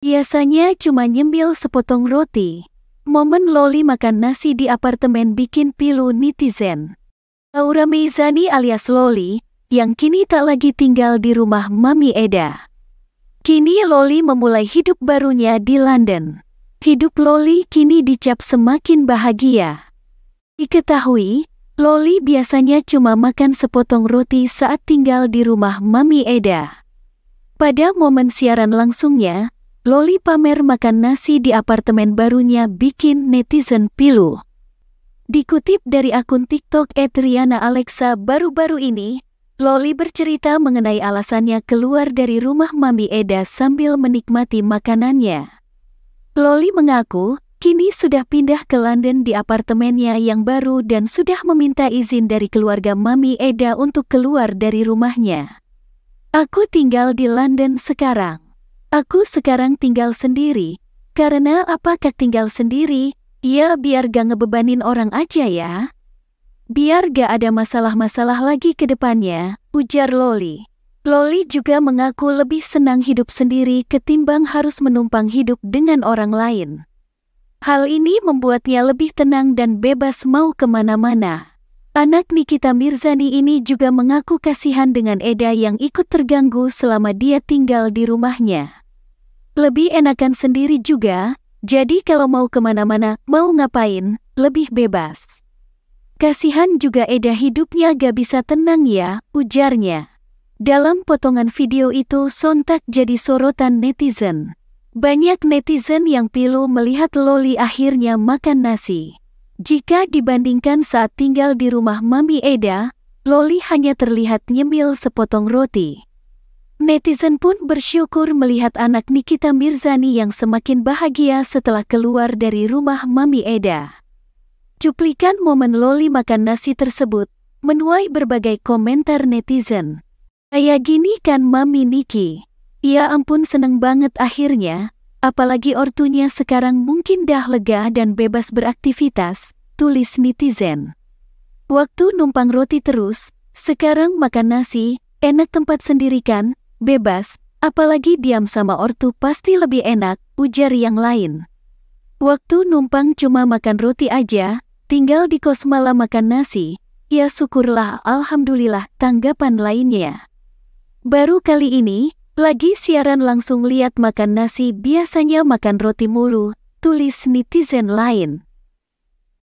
Biasanya cuma nyemil sepotong roti. Momen Loli makan nasi di apartemen bikin pilu netizen. Aura Meizani alias Loli, yang kini tak lagi tinggal di rumah Mami Eda. Kini Loli memulai hidup barunya di London. Hidup Loli kini dicap semakin bahagia. Diketahui, Loli biasanya cuma makan sepotong roti saat tinggal di rumah Mami Eda. Pada momen siaran langsungnya, Loli pamer makan nasi di apartemen barunya bikin netizen pilu. Dikutip dari akun TikTok Etriana Alexa baru-baru ini, Loli bercerita mengenai alasannya keluar dari rumah Mami Eda sambil menikmati makanannya. Loli mengaku, kini sudah pindah ke London di apartemennya yang baru dan sudah meminta izin dari keluarga Mami Eda untuk keluar dari rumahnya. Aku tinggal di London sekarang. Aku sekarang tinggal sendiri. Karena apakah tinggal sendiri? Ya biar gak ngebebanin orang aja ya. Biar gak ada masalah-masalah lagi ke depannya, ujar Loli. Loli juga mengaku lebih senang hidup sendiri ketimbang harus menumpang hidup dengan orang lain. Hal ini membuatnya lebih tenang dan bebas mau kemana-mana. Anak Nikita Mirzani ini juga mengaku kasihan dengan Eda yang ikut terganggu selama dia tinggal di rumahnya. Lebih enakan sendiri juga, jadi kalau mau kemana-mana, mau ngapain, lebih bebas. Kasihan juga Eda hidupnya gak bisa tenang ya, ujarnya. Dalam potongan video itu sontak jadi sorotan netizen. Banyak netizen yang pilu melihat Loli akhirnya makan nasi. Jika dibandingkan saat tinggal di rumah Mami Eda, Loli hanya terlihat nyemil sepotong roti. Netizen pun bersyukur melihat anak Nikita Mirzani yang semakin bahagia setelah keluar dari rumah Mami Eda. Cuplikan momen Loli makan nasi tersebut menuai berbagai komentar netizen. Kayak gini kan Mami Niki. Ya ampun seneng banget akhirnya, apalagi ortunya sekarang mungkin dah lega dan bebas beraktivitas, tulis netizen. Waktu numpang roti terus, sekarang makan nasi, enak tempat sendirikan, bebas, apalagi diam sama ortu pasti lebih enak, ujar yang lain. Waktu numpang cuma makan roti aja, tinggal di kos malah makan nasi, ya syukurlah alhamdulillah tanggapan lainnya. Baru kali ini, lagi siaran langsung lihat makan nasi biasanya makan roti mulu, tulis netizen lain.